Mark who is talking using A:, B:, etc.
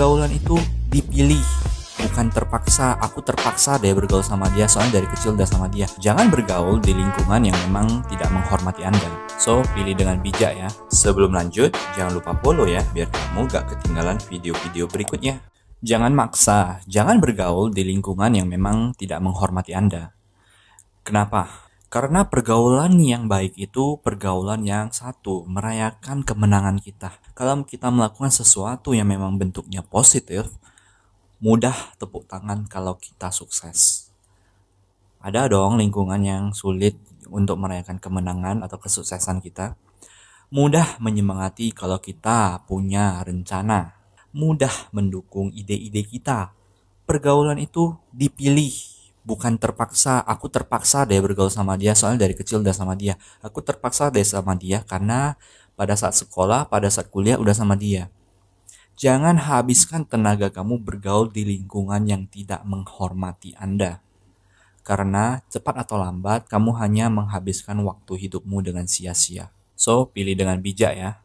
A: pergaulan itu dipilih bukan terpaksa aku terpaksa deh bergaul sama dia soalnya dari kecil udah sama dia jangan bergaul di lingkungan yang memang tidak menghormati anda so pilih dengan bijak ya sebelum lanjut jangan lupa follow ya biar kamu gak ketinggalan video-video berikutnya jangan maksa jangan bergaul di lingkungan yang memang tidak menghormati anda kenapa karena pergaulan yang baik itu pergaulan yang satu, merayakan kemenangan kita. Kalau kita melakukan sesuatu yang memang bentuknya positif, mudah tepuk tangan kalau kita sukses. Ada dong lingkungan yang sulit untuk merayakan kemenangan atau kesuksesan kita. Mudah menyemangati kalau kita punya rencana. Mudah mendukung ide-ide kita. Pergaulan itu dipilih bukan terpaksa aku terpaksa deh bergaul sama dia soalnya dari kecil udah sama dia aku terpaksa deh sama dia karena pada saat sekolah pada saat kuliah udah sama dia jangan habiskan tenaga kamu bergaul di lingkungan yang tidak menghormati anda karena cepat atau lambat kamu hanya menghabiskan waktu hidupmu dengan sia-sia so pilih dengan bijak ya